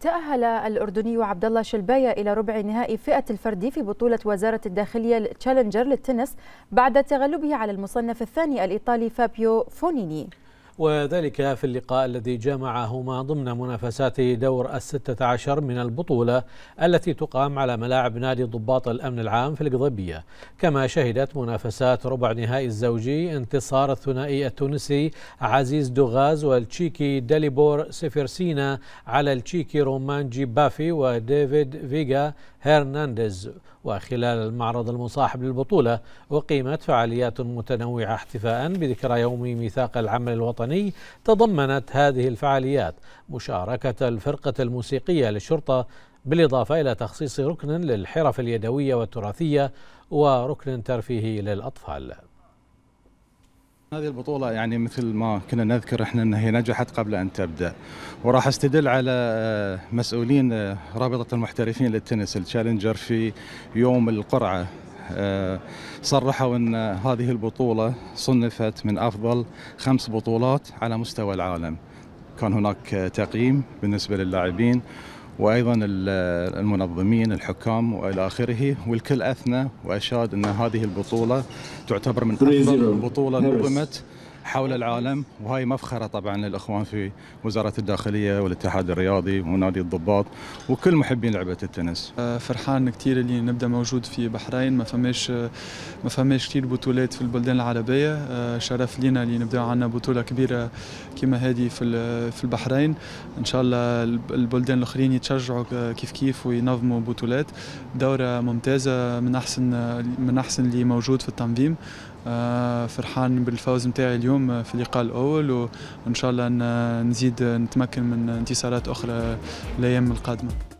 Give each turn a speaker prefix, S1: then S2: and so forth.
S1: تأهل الأردني عبد الله شلباية إلى ربع نهائي فئة الفردي في بطولة وزارة الداخلية تشالنجر للتنس بعد تغلبه على المصنف الثاني الإيطالي فابيو فونيني
S2: وذلك في اللقاء الذي جمعهما ضمن منافسات دور الستة عشر من البطولة التي تقام على ملاعب نادي ضباط الأمن العام في القضبية كما شهدت منافسات ربع نهائي الزوجي انتصار الثنائي التونسي عزيز دوغاز والتشيكي داليبور سيفرسينا على التشيكي رومان جيبافي وديفيد فيغا هرنانديز وخلال المعرض المصاحب للبطولة أقيمت فعاليات متنوعة احتفاء بذكرى يوم ميثاق العمل الوطني الوطني تضمنت هذه الفعاليات مشاركة الفرقة الموسيقية للشرطة بالإضافة إلى تخصيص ركن للحرف اليدوية والتراثية وركن ترفيهي للأطفال
S3: هذه البطولة يعني مثل ما كنا نذكر احنا انها نجحت قبل ان تبدا وراح استدل على آه، مسؤولين آه، رابطة المحترفين للتنس التشالنجر في يوم القرعة آه، صرحوا أن هذه البطولة صنفت من أفضل خمس بطولات على مستوى العالم كان هناك تقييم بالنسبة للاعبين وايضا المنظمين الحكام والى اخره والكل اثنى واشاد ان هذه البطوله تعتبر من افضل البطوله نظمت حول العالم وهي مفخرة طبعا للإخوان في وزارة الداخلية والاتحاد الرياضي ونادي الضباط وكل محبين لعبة التنس آه، فرحان كثير اللي
S4: نبدا موجود في بحرين ما فماش ما فماش كثير بطولات في البلدان العربية آه، شرف لينا اللي نبدا عندنا بطولة كبيرة كما هذه في في البحرين إن شاء الله البلدان الآخرين يتشجعوا آه، كيف كيف وينظموا بطولات دورة ممتازة من أحسن من أحسن اللي موجود في التنظيم آه، فرحان بالفوز نتاعي اليوم آه، في اللقاء الاول وان شاء الله نزيد نتمكن من انتصارات اخرى الايام القادمه